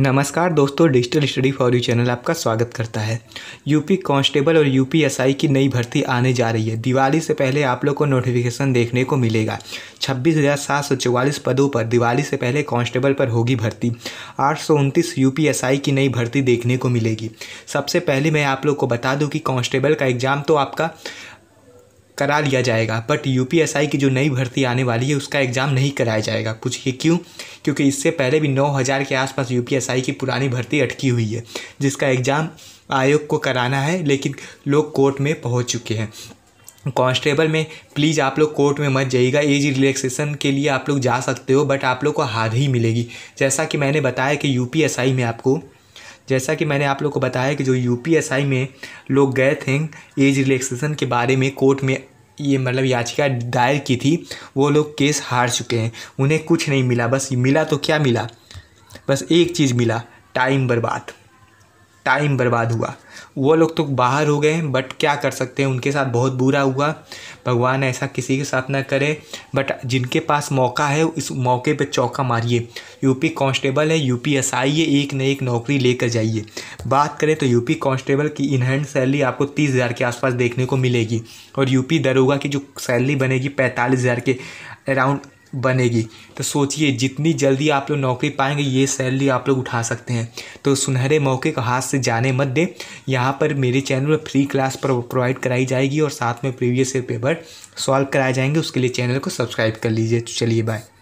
नमस्कार दोस्तों digital study for you channel आपका स्वागत करता है यूपी कांस्टेबल और यूपी एसआई की नई भर्ती आने जा रही है दिवाली से पहले आप लोग को नोटिफिकेशन देखने को मिलेगा छब्बीस हज़ार सात सौ चौवालीस पदों पर दिवाली से पहले कांस्टेबल पर होगी भर्ती आठ सौ उनतीस की नई भर्ती देखने को मिलेगी सबसे पहले मैं आप लोग को बता दूँ कि कॉन्स्टेबल का एग्ज़ाम तो आपका करा लिया जाएगा बट यू की जो नई भर्ती आने वाली है उसका एग्ज़ाम नहीं कराया जाएगा पूछिए क्यों क्योंकि इससे पहले भी 9000 के आसपास यू की पुरानी भर्ती अटकी हुई है जिसका एग्ज़ाम आयोग को कराना है लेकिन लोग कोर्ट में पहुंच चुके हैं कांस्टेबल में प्लीज़ आप लोग कोर्ट में मत जाइएगा एज रिलैक्सेशन के लिए आप लोग जा सकते हो बट आप लोग को हार ही मिलेगी जैसा कि मैंने बताया कि यू में आपको जैसा कि मैंने आप लोग को बताया कि जो यू में लोग गए थे एज रिलैक्सेशन के बारे में कोर्ट में ये मतलब याचिका दायर की थी वो लोग केस हार चुके हैं उन्हें कुछ नहीं मिला बस मिला तो क्या मिला बस एक चीज़ मिला टाइम बर्बाद टाइम बर्बाद हुआ वो लोग तो बाहर हो गए बट क्या कर सकते हैं उनके साथ बहुत बुरा हुआ भगवान ऐसा किसी के साथ ना करे बट जिनके पास मौका है इस मौके पे चौका मारिए यूपी कांस्टेबल है यूपी एस आई है एक न एक नौकरी लेकर जाइए बात करें तो यूपी कांस्टेबल की इनहैंड सैलरी आपको तीस हज़ार के आसपास देखने को मिलेगी और यूपी दरोगा की जो सैलरी बनेगी पैंतालीस हज़ार के अराउंड बनेगी तो सोचिए जितनी जल्दी आप लोग नौकरी पाएंगे ये सैलरी आप लोग उठा सकते हैं तो सुनहरे मौके का हाथ से जाने मत दें यहाँ पर मेरे चैनल में फ्री क्लास प्रोवाइड कराई जाएगी और साथ में प्रीवियस ईयर पेपर सॉल्व कराए जाएंगे उसके लिए चैनल को सब्सक्राइब कर लीजिए तो चलिए बाय